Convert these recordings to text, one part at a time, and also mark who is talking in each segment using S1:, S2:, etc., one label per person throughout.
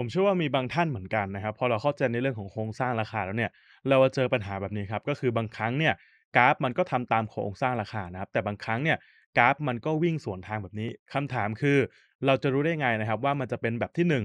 S1: ผมเชื่อว่ามีบางท่านเหมือนกันนะครับพอเราเข้าใจในเรื่องของโครงสร้างราคาแล้วเนี่ยเราจะเจอปัญหาแบบนี้ครับ ก็คือบางครั้งเนี่ย กราฟมันก็ทำตามโครงสร้างราคานะครับ แต่บางครั้งเนี่ย กราฟมันก็วิ่งสวนทางแบบนี้คำถามคือ เราจะรู้ได้ไงนะครับ ว่ามันจะเป็นแบบที่หนึ่ง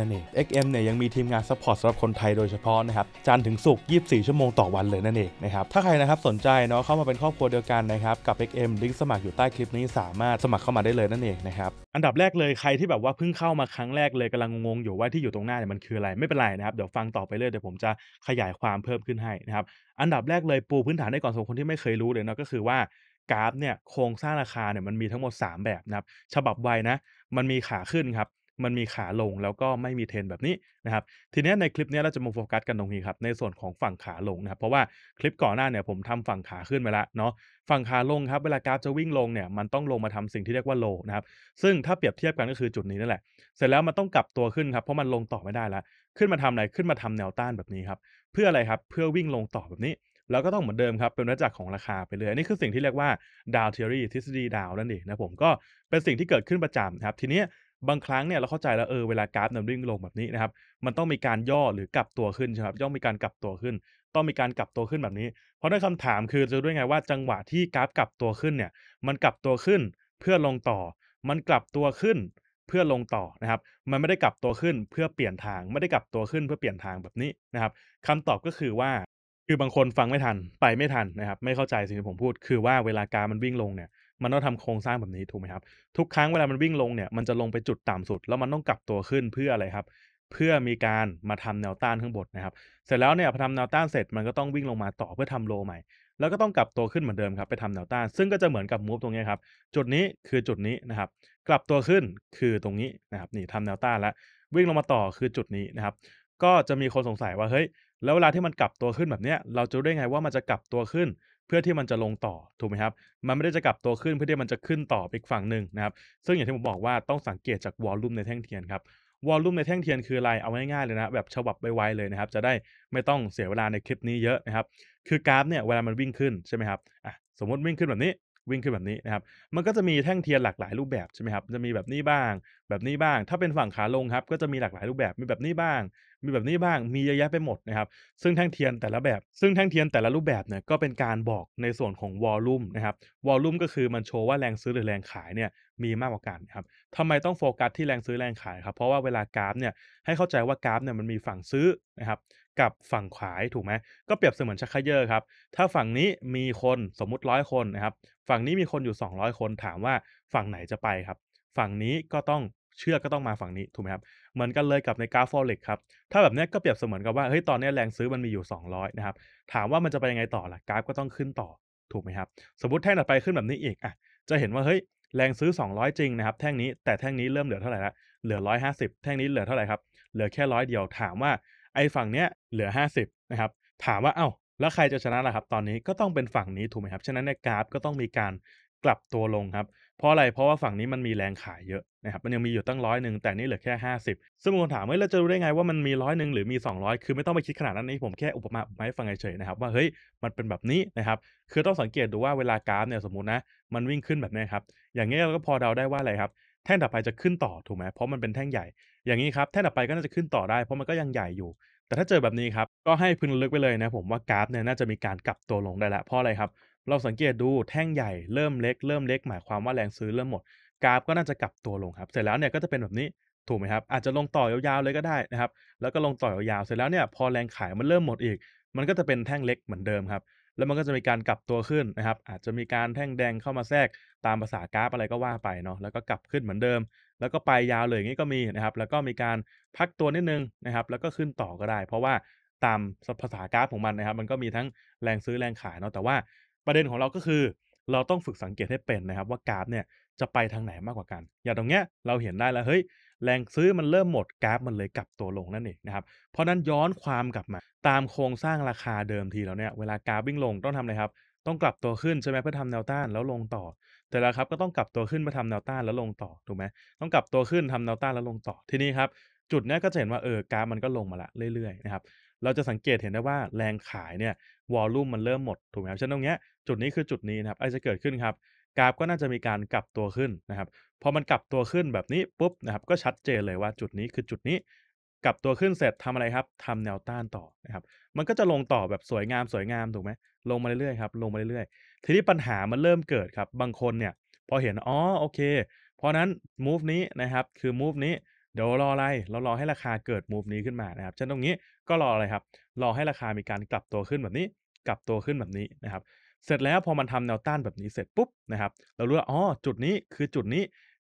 S1: นั่นเอง XM เนี่ยยังมีทีมงานซัพพอร์ตสำหรับคนไทยโดยเฉพาะนะครับจันถึงสุก24 ชั่วโมงต่อวันเลยนั่นเองนะครับ ถ้าใครนะครับสนใจเนาะเข้ามาเป็นครอบครัวเดียวกันนะครับกับ XM ลิงก์สมัครอยู่ใต้คลิปนี้สามารถสมัครเข้ามาได้เลยนั่นเองนะครับ อันดับแรกเลยใครที่แบบว่าเพิ่งเข้ามาครั้งแรกเลยกำลังงงอยู่ว่าที่อยู่ตรงหน้าเนี่ยมันคืออะไร ไม่เป็นไรนะครับเดี๋ยวฟังต่อไปเลยเดี๋ยวผมจะขยายความเพิ่มขึ้นให้นะครับอันดับแรกเลยปูพื้นฐานให้ก่อนสำหรับคนที่ไม่เคยรู้เลยเนาะก็คือว่ากราฟเนี่ยโครงสร้างราคาเนี่ยมันมีทั้งหมด 3 แบบนะครับฉบับไวนะ มันมีขาขึ้นครับมันมีขาลงแล้วก็ไม่มีเทรนแบบนี้นะครับทีนี้ในคลิปนี้เราจะมาโฟกัสกันตรงนี้ครับ ในส่วนของฝั่งขาลงนะครับเพราะว่าคลิปก่อนหน้าเนี่ย ผมทำฝั่งขาขึ้นไปแล้วเนาะฝั่งขาลงครับ เวลากราฟจะวิ่งลงเนี่ย มันต้องลงมาทำสิ่งที่เรียกว่าโลนะครับซึ่งถ้าเปรียบเทียบกันก็คือจุดนี้นั่นแหละเสร็จแล้วมันต้องกลับตัวขึ้นครับเพราะมันลงต่อไม่ได้แล้วขึ้นมาทำอะไรขึ้นมาทำแนวต้านแบบนี้ครับเพื่ออะไรครับเพื่อวิ่งลงต่อแบบนี้ แล้วก็ต้องเหมือนเดิมครับเป็นวัฏจักของราคาไปเลยอันนี้คือสิ่งที่เรียกว่าดาวเทอรี่ทฤษฎีดาวนั่นเองนะผมก็เป็นสิ่งที่เกิดขึ้นประจำครับ ทีนี้บางครั้งเนี่ยเราเข้าใจแล้วเออเวลากราฟมันวิ่งลงแบบนี้นะครับมันต้องมีการย่อหรือกลับตัวขึ้นใช่ไหมครับย่อมีการกลับตัวขึ้น ต้องมีการกลับตัวขึ้นแบบนี้ เพราะนั่นคำถามคือจะด้วยไงว่าจังหวะที่กราฟกลับตัวขึ้นเนี่ยมันกลับตัวขึ้นเพื่อลงต่อ มันกลับตัวขึ้น เพื่อลงต่อนะครับมันไม่ได้กลับตัวขึ้นเพื่อเปลี่ยนทาง ไม่ได้กลับตัวขึ้นเพื่อเปลี่ยนทางแบบนี้นะครับคำตอบก็คือว่าคือบางคนฟังไม่ทันไปไม่ทันนะครับไม่เข้าใจสิ่งที่ผมพูดคือว่าเวลากามันวิ่งลงเนี่ยมันต้องทำโครงสร้างแบบนี้ถูกไหมครับ ทุกครั้งเวลามันวิ่งลงเนี่ยมันจะลงไปจุดต่ำสุดแล้วมันต้องกลับตัวขึ้นเพื่ออะไรครับ เพื่อมีการมาทำแนวต้านข้างบนนะครับ เสร็จแล้วเนี่ยพอทำแนวต้านเสร็จมันก็ต้องวิ่งลงมาต่อเพื่อทำโลใหม่ แล้วก็ต้องกลับตัวขึ้นเหมือนเดิมครับไปทำแนวต้าน ซึ่งก็จะเหมือนกับมูฟตรงนี้ครับ จุดนี้คือจุดนี้นะครับ กลับตัวขึ้นคือตรงนี้นะครับนี่ทำแนวต้านแล้ว วิ่งลงมาต่อคือจุดนี้นะครับ ก็จะมีคนสงสัยว่าเฮ้ยแล้วเวลาที่มันกลับตัวขึ้นแบบเนี้ยเราจะได้ไงว่ามันจะกลับตัวขึ้นพื่อที่มันจะลงต่อถูกไหมครับ มันไม่ได้จะกลับตัวขึ้นเพื่อที่มันจะขึ้นต่ออีกฝั่งหนึ่งนะครับ ซึ่งอย่างที่ผมบอกว่าต้องสังเกตจากวอลลุ่มในแท่งเทียนครับ วอลลุ่มในแท่งเทียนคืออะไรเอาง่ายๆเลยนะแบบฉบับไวๆเลยนะครับ จะได้ไม่ต้องเสียเวลาในคลิปนี้เยอะนะครับ คือกราฟเนี่ยเวลามันวิ่งขึ้นใช่ไหมครับอ่ะ สมมติวิ่งขึ้นแบบนี้วิ่งขึ้นแบบนี้นะครับ มันก็จะมีแท่งเทียนหลากหลายรูปแบบใช่ไหมครับ จะมีแบบนี้บ้าง แบบนี้บ้าง ถ้าเป็นฝั่งขาลงครับ ก็จะมีหลากหลายรูปแบบ มีแบบนี้บ้าง มีแบบนี้บ้าง มีเยอะแยะไปหมดนะครับ ซึ่งแท่งเทียนแต่ละแบบ ซึ่งแท่งเทียนแต่ละรูปแบบเนี่ย ก็เป็นการบอกในส่วนของวอลลุ่มนะครับ วอลลุ่มก็คือมันโชว์ว่าแรงซื้อหรือแรงขายเนี่ยมีมากกว่ากันครับทำไมต้องโฟกัสที่แรงซื้อแรงขายครับ เพราะว่าเวลากราฟเนี่ย ให้เข้าใจว่ากราฟเนี่ยมันมีฝั่งซื้อนะครับกับฝั่งขวายถูกไหมก็เปรียบเสมือนชักเขย่อครับถ้าฝั่งนี้มีคนสมมุติร้อยคนนะครับฝั่งนี้มีคนอยู่ 200 คนถามว่าฝั่งไหนจะไปครับฝั่งนี้ก็ต้องเชื่อก็ต้องมาฝั่งนี้ถูกไหมครับเหมือนกันเลยกับในกราฟฟอเรกครับถ้าแบบนี้ก็เปรียบเสมือนกับว่าเฮ้ยตอนนี้แรงซื้อมันมีอยู่ 200นะครับถามว่ามันจะไปยังไงต่อล่ะกราฟก็ต้องขึ้นต่อถูกไหมครับสมมติแท่งต่อไปขึ้นแบบนี้อีกอ่ะจะเห็นว่าเฮ้ยแรงซื้อ200จริงนะครับแท่งนี้แต่แท่งนี้เริ่มเหลือเท่าไหร่ละเหลือ150แท่งนี้เหลือเท่าไหร่ครับเหลือแค่ร้อยเดียวถามว่าไอ้ฝั่งเนี้ยเหลือ 50นะครับถามว่าเอา้าแล้วใครจะชนะล่ะครับ ตอนนี้ก็ต้องเป็นฝั่งนี้ถูกไหมครับ ฉะนั้นในกราฟก็ต้องมีการกลับตัวลงครับ เพราะอะไรเพราะว่าฝั่งนี้มันมีแรงขายเยอะนะครับ มันยังมีอยู่ตั้งร้อยหนึ่งแต่นี่เหลือแค่ 50ซึ่งคนถามว่าเราจะรู้ได้ไงว่ามันมีร้อยหนึ่งหรือมี 200คือไม่ต้องไปคิดขนาดนั้นนี่ผมแค่อุปมาอุปไม้ฟังเฉยๆนะครับว่าเฮ้ยมันเป็นแบบนี้นะครับ คือต้องสังเกตดูว่าเวลากราฟเนี่ยสมมตินะ มันวิ่งขึ้นแบบนี้ครับอย่างนี้เราก็พอเดาได้ว่าอะไรครับแท่งต่อไปจะขึ้นต่อถูกไหมเพราะมันเป็นแท่งใหญ่อย่างนี้ครับ แท่งต่อไปก็น่าจะขึ้นต่อได้ เพราะมันก็ยังใหญ่อยู่ แต่ถ้าเจอแบบนี้ครับก็ให้พึงลึกไปเลยนะ ผมว่ากราฟเนี่ยน่าจะมีการกลับตัวลงได้แล้วเพราะอะไรครับเราสังเกตดูแท่งใหญ่ เริ่มเล็กเริ่มเล็กหมายความว่าแรงซื้อเริ่มหมดกราฟก็น่าจะกลับตัวลงครับเสร็จแล้วเนี่ยก็จะเป็นแบบนี้ถูกไหมครับอาจจะลงต่อยาวๆเลยก็ได้นะครับแล้วก็ลงต่อยาวๆเสร็จแล้วเนี่ยพอแรงขายมันเริ่มหมดอีก มันก็จะเป็นแท่งเล็กเหมือนเดิมครับแล้วมันก็จะมีการกลับตัวขึ้นนะครับ อาจจะมีการแท่งแดงเข้ามาแทรกตามภาษากราฟอะไรก็ว่าไปเนาะ แล้วก็กลับขึ้นเหมือนเดิม แล้วก็ไปยาวเลยอย่างนี้ก็มีนะครับ แล้วก็มีการพักตัวนิดนึงนะครับ แล้วก็ขึ้นต่อก็ได้ เพราะว่าตามภาษากราฟของมันนะครับ มันก็มีทั้งแรงซื้อแรงขายเนาะ แต่ว่าประเด็นของเราก็คือ เราต้องฝึกสังเกตให้เป็นนะครับว่ากราฟเนี่ยจะไปทางไหนมากกว่ากัน อย่างตรงเนี้ยเราเห็นได้แล้ว เฮ้ยแรงซื้อมันเริ่มหมดกราฟมันเลยกลับตัวลงนั่นเองนะครับ เพราะนั้นย้อนความกลับมาตามโครงสร้างราคาเดิมทีแล้วเนี่ย เวลากราฟวิ่งลงต้องทำอะไรครับ ต้องกลับตัวขึ้นใช่ไหมเพื่อทำแนวต้านแล้วลงต่อ แต่ละครับ ก็ต้องกลับตัวขึ้นมาทำแนวต้านแล้วลงต่อ ถูกไหมต้องกลับตัวขึ้นทำแนวต้านแล้วลงต่อ ทีนี้ครับจุดนี้ก็จะเห็นว่าเออกราฟมันก็ลงมาละเรื่อยๆนะครับ เราจะสังเกตเห็นได้ว่าแรงขายเนี่ยวอลลุ่มมันเริ่มหมดถูกไหมครับเช่นตรงเนี้ยจุดนี้คือจุดนี้นะครับอะไรจะเกิดขึ้นครับกราฟก็น่าจะมีการกลับตัวขึ้นนะครับ พอมันกลับตัวขึ้นแบบนี้ปุ๊บนะครับ ก็ชัดเจนเลยว่าจุดนี้คือจุดนี้ กลับตัวขึ้นเสร็จทำอะไรครับ ทำแนวต้านต่อนะครับ มันก็จะลงต่อแบบสวยงามสวยงาม ถูกไหมลงมาเรื่อยๆครับลงมาเรื่อยๆทีนี้ปัญหามันเริ่มเกิดครับบางคนเนี่ยพอเห็นอ๋อโอเค เพราะนั้น move นี้นะครับ คือ move นี้เดี๋ยวรออะไรเรารอให้ราคาเกิด move นี้ขึ้นมานะครับเช่นตรงนี้ก็รออะไรครับรอให้ราคามีการกลับตัวขึ้นแบบนี้ กลับตัวขึ้นแบบนี้นะครับเสร็จแล้วพอมันทำแนวต้านแบบนี้เสร็จปุ๊บนะครับเรารู้ว่าอ๋อจุดนี้คือจุดนี้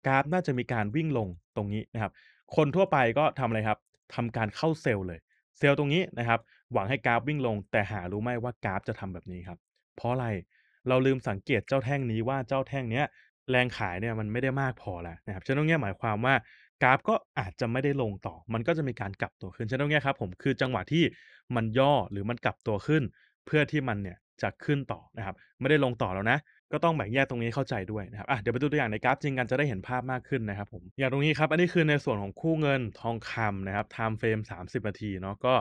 S1: กราฟน่าจะมีการวิ่งลงตรงนี้นะครับ คนทั่วไปก็ทำอะไรครับทำการเข้าเซลล์เลย เซลล์ตรงนี้นะครับ หวังให้กราฟวิ่งลง แต่หารู้ไหมว่ากราฟจะทำแบบนี้ครับเพราะอะไรเราลืมสังเกตเจ้าแท่งนี้ว่าเจ้าแท่งเนี้ยแรงขายเนี่ยมันไม่ได้มากพอแล้วนะครับฉะนั้นเนี่ยหมายความว่ากราฟก็อาจจะไม่ได้ลงต่อ มันก็จะมีการกลับตัวขึ้นฉะนั้นเนี่ยครับผมคือจังหวะที่มันย่อหรือมันกลับตัวขึ้นเพื่อที่มันเนี่ยจะขึ้นต่อนะครับไม่ได้ลงต่อแล้วนะ ก็ต้องแบ่งแยกตรงนี้เข้าใจด้วยนะครับอ่ะเดี๋ยวไปดูตัวอย่างในกราฟจริงกันจะได้เห็นภาพมากขึ้นนะครับ ผมอย่างตรงนี้ครับ อันนี้คือในส่วนของคู่เงินทองคำนะครับไทม์เฟรม30 นาทีเนาะก็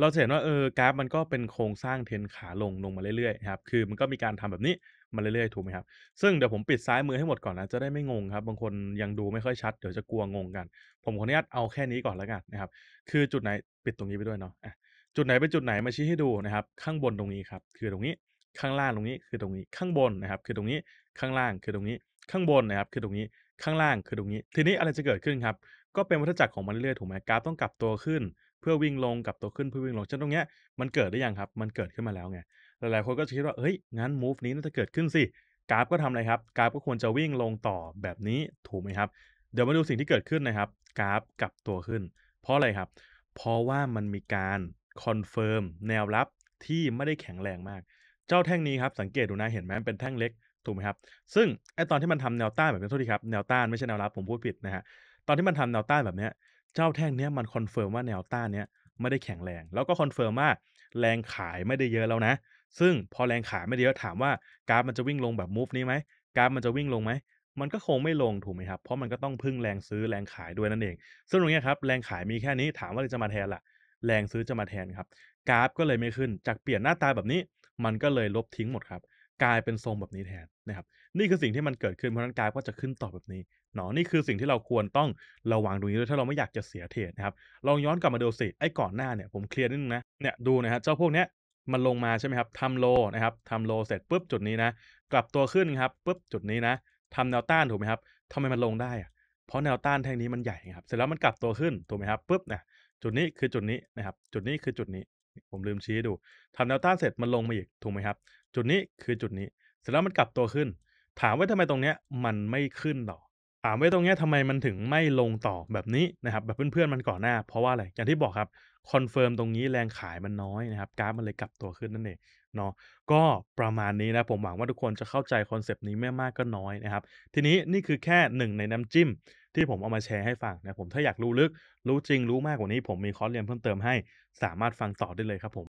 S1: เราจะเห็นว่าเออกราฟ มันก็เป็นโครงสร้างเทนขาลง ลงมาเรื่อยๆครับคือมันก็มีการทำแบบนี้มาเรื่อยๆถูกไหมครับซึ่งเดี๋ยวผมปิดซ้ายมือให้หมดก่อนนะจะได้ไม่งงครับ บางคนยังดูไม่ค่อยชัดเดี๋ยวจะกลัวงงกัน ผมขออนุญาตเอาแค่นี้ก่อนแล้วกันนะครับคือจุดไหนปิดตรงนี้ไปด้วยเนาะะจุดไหน เป็นจุดไหนมาชี้ให้ดูนะครับ ข้างบนตรงนี้ครับ คือตรงนี้ ข้างล่างตรงนี้คือตรงนี้ ข้างบนนะครับ คือตรงนี้ ข้างล่างคือตรงนี้ ข้างบนนะครับ คือตรงนี้ ข้างล่างคือตรงนี้ ทีนี้อะไรจะเกิดขึ้นครับ ก็เป็นวัฏจักรของมันเรื่อยๆ ถูกไหมกราฟต้องกลับตัวขึ้น เพื่อวิ่งลงกลับตัวขึ้นเพื่อวิ่งลงฉะนั้นตรงเนี้ยมันเกิดได้ยังครับ มันเกิดขึ้นมาแล้วไง หลายๆคนก็จะคิดว่า เฮ้ย งั้น move นี้น่าจะเกิดขึ้นสิ กราฟก็ทำอะไรครับ กราฟก็ควรจะวิ่งลงต่อแบบนี้ถูกไหมครับ เดี๋ยวมาดูสิ่งที่เกิดขึ้นนะครับ กราฟกลับตัวขึ้นเพราะอะไรครับเพราะว่ามันมีการคอนเฟิร์มแนวรับที่ไม่ได้แข็งแรงมาก เจ้าแท่งนี้ครับสังเกตดูนะเห็นไหมเป็นแท่งเล็กถูกไหมครับ ซึ่งไอตอนที่มันทำแนวต้านแบบนี้โทษทีครับแนวต้านไม่ใช่ แนวรับผมพูดผิดนะฮะตอนที่มันทำแนวต้านแบบเนี้ยเจ้าแท่งเนี้ยมันคอนเฟิร์มว่าแนวต้านเนี้ยไม่ได้แข็งแรงแล้วก็คอนเฟิร์มว่า แรงขายไม่ได้เยอะแล้วนะ ซึ่งพอแรงขายไม่เยอะถามว่ากราฟมันจะวิ่งลงแบบมูฟนี้ไหมกราฟมันจะวิ่งลงไหมมันก็คงไม่ลงถูกไหมครับเพราะมันก็ต้องพึ่งแรงซื้อแรงขายด้วยนั่นเองซึ่งตรงนี้ครับแรงขายมีแค่นี้ถามว่าจะมาแทนล่ะแรงซื้อจะมาแทนครับ กราฟก็เลยไม่ขึ้น จากเปลี่ยนหน้าตาแบบนี้ มันก็เลยลบทิ้งหมดครับกลายเป็นทรงแบบนี้แทนนะครับนี่คือสิ่งที่มันเกิดขึ้นเพราะนั้นกราฟก็จะขึ้นต่อแบบนี้เนาะนี่คือสิ่งที่เราควรต้องระวังตรงนี้ด้วยถ้าเราไม่อยากจะเสียเทรดนะครับลองย้อนกลับมาดูสิไอ้ก่อนหน้าเนี่ยผมเคลียร์นิดนึงนะเนี่ยดูนะฮะเจ้าพวกเนี้ยมันลงมาใช่ไหมครับทำโลนะ ครับทำโลเสร็จปุ๊บจุดนี้นะกลับตัวขึ้นครับปุ๊บจุดนี้นะทำแนวต้านถูกไหมครับทำไมมันลงได้อะเพราะแนวต้านแท่งนี้มันใหญ่ครับ เสร็จแล้วมันกลับตัวขึ้นถูกไหมครับปุ๊บนยจุดนี้คือจุดนี้นะครับ จุดนี้คือจุดนี้ ผมลืมชี้ดู ทำแนวต้านเสร็จมันลงมาอีก ถูกไหมครับ จุดนี้คือจุดนี้ เสร็จแล้วมันกลับตัวขึ้น ถามว่าทำไมตรงเนี้ยมันไม่ขึ้น หรอถามไว้ตรงนี้ทำไมมันถึงไม่ลงต่อแบบนี้นะครับแบบเพื่อนๆมันก่อนหน้าเพราะว่าอะไรอย่างที่บอกครับคอนเฟิร์มตรงนี้แรงขายมันน้อยนะครับกราฟมันเลยกลับตัวขึ้นนั่นเองเนาะก็ประมาณนี้นะผมหวังว่าทุกคนจะเข้าใจคอนเซปต์นี้ไม่มากก็น้อยนะครับทีนี้นี่คือแค่หนึ่งในน้ำจิ้ม ที่ผมเอามาแชร์ให้ฟังนะผมถ้าอยากรู้ลึกรู้จริงรู้มากกว่านี้ผมมีคอร์สเรียนเพิ่มเติมให้สามารถฟังต่อได้เลยครับผม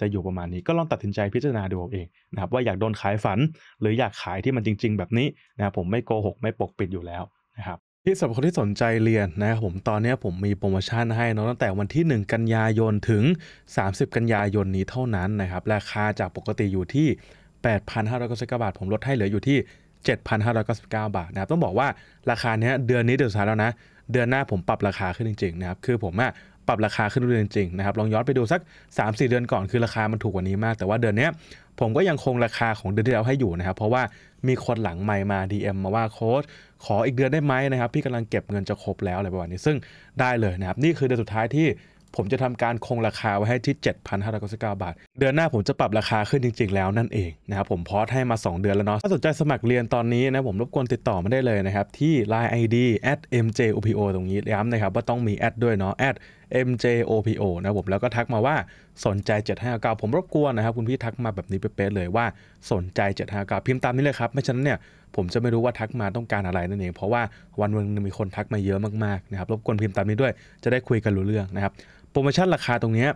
S1: จะอยู่ประมาณนี้ก็ลองตัดสินใจพิจารณาดูเอาเองนะครับว่าอยากโดนขายฝันหรืออยากขายที่มันจริง ๆ แบบนี้นะครับผมไม่โกหก ไม่ปกปิดอยู่แล้วนะครับที่สำหรับคนที่สนใจเรียนนะครับผมตอนนี้ผมมีโปรโมชั่นให้นะตั้งแต่วันที่ 1 กันยายนถึง 30 กันยายนนี้เท่านั้นนะครับราคาจากปกติอยู่ที่ 8,599บาท ผมลดให้เหลืออยู่ที่ 7,599 บาทนะครับต้องบอกว่าราคาเนี้ยเดือนนี้เดือนสุดท้ายแล้วนะเดือนหน้าผมปรับราคาขึ้นจริงๆนะครับคือผมอะ่ะปรับราคาขึ้นเรื่อยจริงนะครับลองย้อนไปดูสัก 3-4 เดือนก่อนคือราคามันถูกกว่านี้มาก แต่ว่าเดือนนี้ผมก็ยังคงราคาของเดือนที่แล้วให้อยู่นะครับ เพราะว่ามีคนหลังไมมา DM มาว่าโค้ดขออีกเดือนได้ไหมนะครับพี่กำลังเก็บเงินจะครบแล้วอะไรประมาณนี้ซึ่งได้เลยนะครับนี่คือเดือนสุดท้ายที่ผมจะทำการคงราคาไว้ให้ที่ 7,599บาท เดือนหน้าผมจะปรับราคาขึ้นจริง ๆ แล้วนั่นเองนะครับผมพอให้มา2เดือนแล้วเนาะถ้าสนใจสมัครเรียนตอนนี้นะผมรบกวนติดต่อมาได้เลยนะครับที่ Line ID mjupo ตรงนี้ย้ำนะครับว่าต้องมีแอดด้วยเนาะ MJOPO นะผมแล้วก็ทักมาว่าสนใจ 759 ผมรบกวนนะครับ คุณพี่ทักมาแบบนี้ เป๊ะเลยว่าสนใจ 759พิมพ์ตามนี้เลยครับไม่ฉะนั้นเนี่ยผมจะไม่รู้ว่าทักมาต้องการอะไรนั่นเองเพราะว่าวันวันึงมีคนทักมาเยอะมากๆนะครับรบกวนพิมพ์ตามนี้ด้วย จะได้คุยกันรู้เรื่องนะครับโปรโมชั่นราคาตรงนี้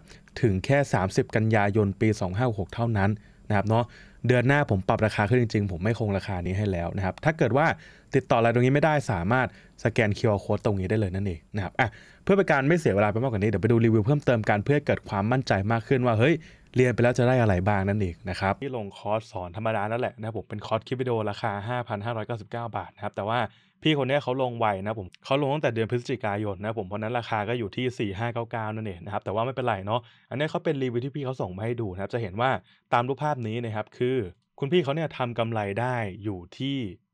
S1: ถึงแค่ 30 กันยายนปี 2 5 6เท่านั้นนะครับเนาะเดือนหน้าผมปรับราคาขึ้นจริง ๆ ผมไม่คงราคานี้ให้แล้วนะครับถ้าเกิดว่าติดต่ออะไรตรงนี้ไม่ได้สามารถสแกน QR Code ตรงนี้ได้เลยนั่นเองนะครับอ่ะเพื่อเป็นการไม่เสียเวลาไปมากกว่านี้ เดี๋ยวไปดูรีวิวเพิ่มเติมการเพื่อเกิดความมั่นใจมากขึ้นว่า เฮ้ยเรียนไปแล้วจะได้อะไรบ้างนั่นเองนะครับที่ลงคอร์สสอนธรรมดานั่นแหละนะผมเป็นคอร์สคลิปวิดีโอราคา 5,599 บาทนะครับ แต่ว่าพี่คนนี้เขาลงไวนะผมเขาลงตั้งแต่เดือนพฤศจิกายนนะผมเพราะนั้นราคาก็อยู่ที่4599 นั่นเองนะครับแต่ว่าไม่เป็นไรเนาะอันนี้เขาเป็นรีวิวที่พี่เขาส่งมาให้ดูนะครับจะเห็นว่าตามรูปภาพนี้นะครับคือคุณพี่เขาเนี่ยทำกำไรได้อยู่ที่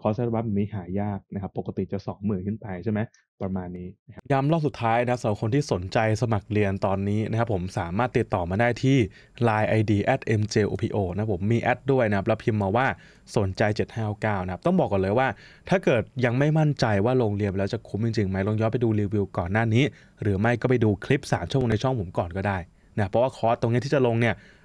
S1: คอร์สอัลบัฟมนี้หายากนะครับ ปกติจะ 2 0,000 ขึ้นไปใช่ไหมประมาณนี้นย้ำรอบสุดท้ายนะสำหรับคนที่สนใจสมัครเรียนตอนนี้นะครับผมสามารถติดต่อมาได้ที่ Line ID at mjopo นะผมมีแอดด้วยนะครับ แล้วพิมพ์มาว่าสนใจ 759นะครับต้องบอกก่อนเลยว่า ถ้าเกิดยังไม่มั่นใจว่าลงเรียนแล้วจะคุ้มจริงๆไหมลองย้อนไปดูรีวิวก่อนหน้านี้ หรือไม่ก็ไปดูคลิป3ชั่วโมงในช่องผมก่อนก็ได้นะเพราะว่าคอร์สตรงนี้ที่จะลงเนี่ย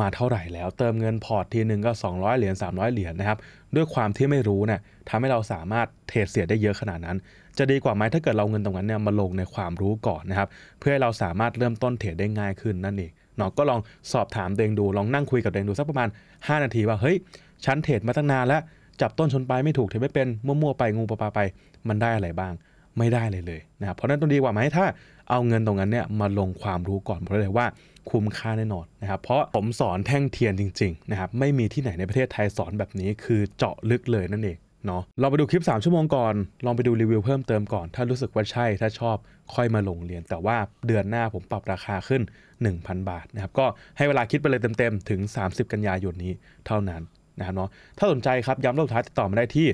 S1: มาเท่าไหร่แล้วเติมเงินพอร์ตทีหนึ่งก็200เหรียญ300 เหรียญนะครับด้วยความที่ไม่รู้เนี่ยทำให้เราสามารถเทรดเสียได้เยอะขนาดนั้น จะดีกว่าไหมถ้าเกิดเราเงินตรงนั้นเนี่ยมาลงในความรู้ก่อนนะครับเพื่อให้เราสามารถเริ่มต้นเทรดได้ง่ายขึ้นนั่นเองเนาะก็ลองสอบถามเดงดูลองนั่งคุยกับเดงดูสักประมาณ 5 นาทีว่าเฮ้ยฉันเทรดมาตั้งนานแล้วจับต้นชนปลายไม่ถูกเทรดไม่เป็นมั่วๆไปงูปลาไปมันได้อะไรบ้างไม่ได้เลยเลยนะครับเพราะนั้นต้องดีกว่าไหมถ้าเอาเงินตรงนั้นเนี่ยมาลงความรู้ก่อน เพราะเลยว่าคุ้มค่าแน่นอนนะครับเพราะผมสอนแท่งเทียนจริงๆนะครับไม่มีที่ไหนในประเทศไทยสอนแบบนี้คือเจาะลึกเลยนั่นเองเนาะเราไปดูคลิป 3 ชั่วโมงก่อนลองไปดูรีวิวเพิ่มเติมก่อน ถ้ารู้สึกว่าใช่ถ้าชอบค่อยมาลงเรียนแต่ว่าเดือนหน้าผมปรับราคาขึ้น 1,000 บาทนะครับก็ให้เวลาคิดไปเลยเต็มๆถึง30 กันยายนนี้เท่านั้นนะครับเนาะถ้าสนใจครับย้ำรอบท้ายติดต่อมาได้ที่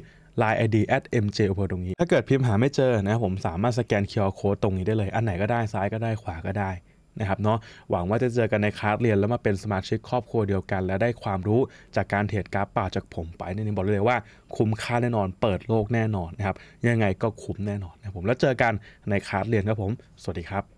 S1: Line ID at mj อุปตรงนี้ ถ้าเกิดพิมพ์หาไม่เจอนะผมสามารถสแกน QR Code ตรงนี้ได้เลย อันไหนก็ได้ซ้ายก็ได้ขวาก็ได้นะครับเนาะ หวังว่าจะเจอกันในคลาสเรียนแล้วมาเป็นสมาชิกครอบครัวเดียวกัน และได้ความรู้จากการเทรดกราฟป่าจากผมไปนี่บอกเลยว่าคุ้มค่าแน่นอนเปิดโลกแน่นอนนะครับยังไงก็คุ้มแน่นอนนะผมแล้วเจอกันในคลาสเรียนครับผม สวัสดีครับ